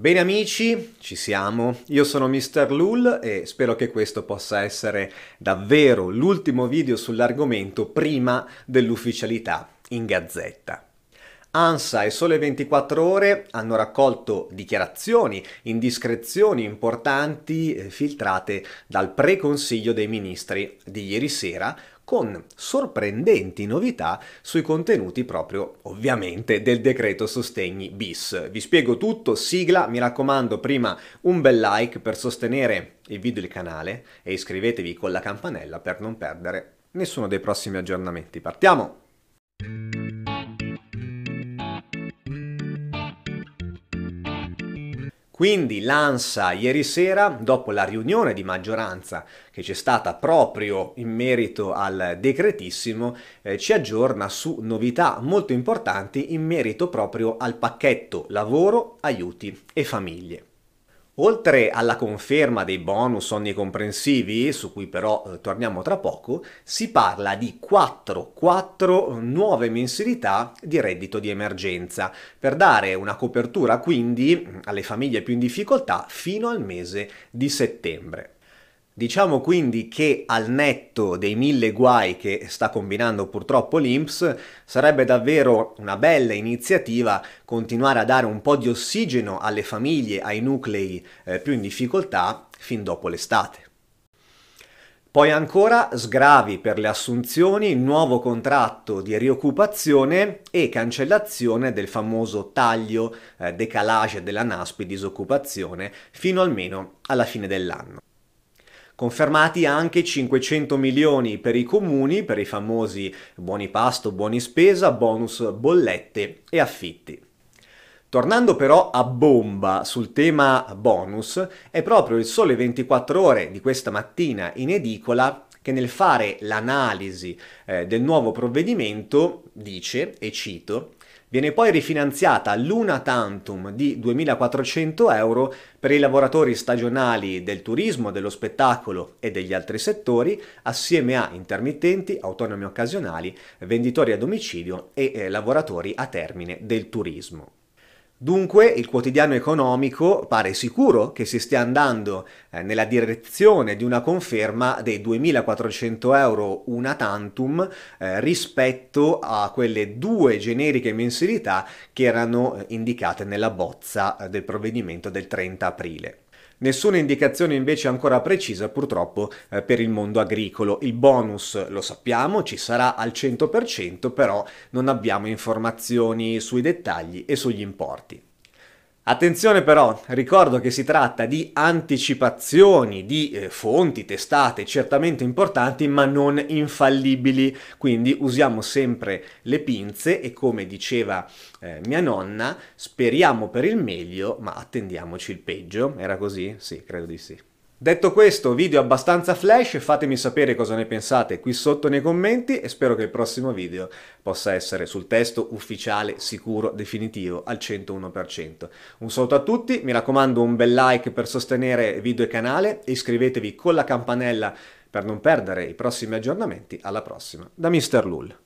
Bene amici, ci siamo. Io sono Mr. Lul e spero che questo possa essere davvero l'ultimo video sull'argomento prima dell'ufficialità in gazzetta. ANSA e Sole 24 Ore hanno raccolto dichiarazioni, indiscrezioni importanti eh, filtrate dal pre-consiglio dei ministri di ieri sera con sorprendenti novità sui contenuti proprio ovviamente del decreto sostegni bis. Vi spiego tutto, sigla, mi raccomando prima un bel like per sostenere il video e il canale e iscrivetevi con la campanella per non perdere nessuno dei prossimi aggiornamenti. Partiamo! Quindi l'ANSA ieri sera, dopo la riunione di maggioranza che c'è stata proprio in merito al decretissimo, eh, ci aggiorna su novità molto importanti in merito proprio al pacchetto lavoro, aiuti e famiglie. Oltre alla conferma dei bonus onnicomprensivi, su cui però eh, torniamo tra poco, si parla di 4, 4 nuove mensilità di reddito di emergenza, per dare una copertura quindi alle famiglie più in difficoltà fino al mese di settembre. Diciamo quindi che al netto dei mille guai che sta combinando purtroppo l'Inps, sarebbe davvero una bella iniziativa continuare a dare un po' di ossigeno alle famiglie, ai nuclei eh, più in difficoltà fin dopo l'estate. Poi ancora sgravi per le assunzioni, nuovo contratto di rioccupazione e cancellazione del famoso taglio eh, decalage della NASPI disoccupazione fino almeno alla fine dell'anno. Confermati anche 500 milioni per i comuni, per i famosi buoni pasto, buoni spesa, bonus bollette e affitti. Tornando però a bomba sul tema bonus, è proprio il sole 24 ore di questa mattina in edicola che nel fare l'analisi eh, del nuovo provvedimento dice, e cito, Viene poi rifinanziata l'una tantum di 2.400 euro per i lavoratori stagionali del turismo, dello spettacolo e degli altri settori, assieme a intermittenti, autonomi occasionali, venditori a domicilio e eh, lavoratori a termine del turismo. Dunque il quotidiano economico pare sicuro che si stia andando eh, nella direzione di una conferma dei 2.400 euro una tantum eh, rispetto a quelle due generiche mensilità che erano eh, indicate nella bozza eh, del provvedimento del 30 aprile. Nessuna indicazione invece ancora precisa purtroppo eh, per il mondo agricolo. Il bonus lo sappiamo, ci sarà al 100%, però non abbiamo informazioni sui dettagli e sugli importi. Attenzione però, ricordo che si tratta di anticipazioni di eh, fonti testate certamente importanti ma non infallibili, quindi usiamo sempre le pinze e come diceva eh, mia nonna, speriamo per il meglio ma attendiamoci il peggio, era così? Sì, credo di sì. Detto questo, video abbastanza flash, fatemi sapere cosa ne pensate qui sotto nei commenti e spero che il prossimo video possa essere sul testo ufficiale, sicuro, definitivo, al 101%. Un saluto a tutti, mi raccomando un bel like per sostenere video e canale iscrivetevi con la campanella per non perdere i prossimi aggiornamenti. Alla prossima, da Mr. Lull.